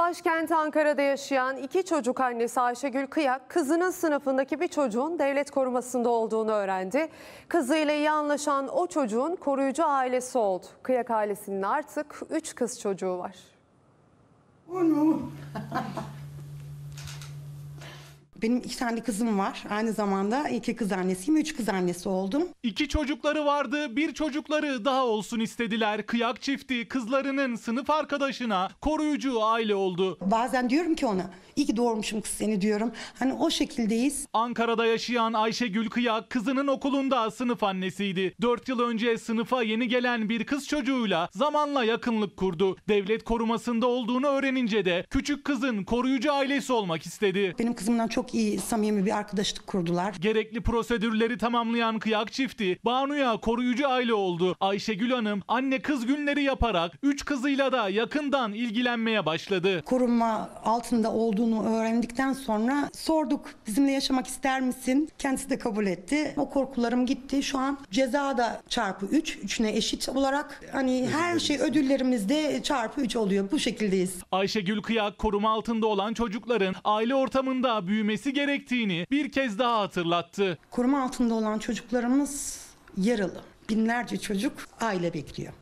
Başkent Ankara'da yaşayan iki çocuk annesi Ayşegül Kıyak, kızının sınıfındaki bir çocuğun devlet korumasında olduğunu öğrendi. Kızıyla iyi anlaşan o çocuğun koruyucu ailesi oldu. Kıyak ailesinin artık üç kız çocuğu var. Onu Benim iki tane kızım var. Aynı zamanda iki kız annesiyim, üç kız annesi oldum. İki çocukları vardı, bir çocukları daha olsun istediler. Kıyak çifti kızlarının sınıf arkadaşına koruyucu aile oldu. Bazen diyorum ki ona, iyi ki doğurmuşum kız seni diyorum. Hani o şekildeyiz. Ankara'da yaşayan Ayşegül Kıyak kızının okulunda sınıf annesiydi. Dört yıl önce sınıfa yeni gelen bir kız çocuğuyla zamanla yakınlık kurdu. Devlet korumasında olduğunu öğrenince de küçük kızın koruyucu ailesi olmak istedi. Benim kızımdan çok çok iyi samimi bir arkadaşlık kurdular. Gerekli prosedürleri tamamlayan kıyak çifti Banu'ya koruyucu aile oldu. Ayşegül Hanım anne kız günleri yaparak 3 kızıyla da yakından ilgilenmeye başladı. Korunma altında olduğunu öğrendikten sonra sorduk bizimle yaşamak ister misin? Kendisi de kabul etti. O korkularım gitti. Şu an ceza da çarpı 3, üç, 3'üne eşit olarak hani her şey ödüllerimiz de çarpı 3 oluyor. Bu şekildeyiz. Ayşegül Kıyak koruma altında olan çocukların aile ortamında büyümesi edilmesi gerektiğini bir kez daha hatırlattı. Koruma altında olan çocuklarımız yaralı. Binlerce çocuk aile bekliyor.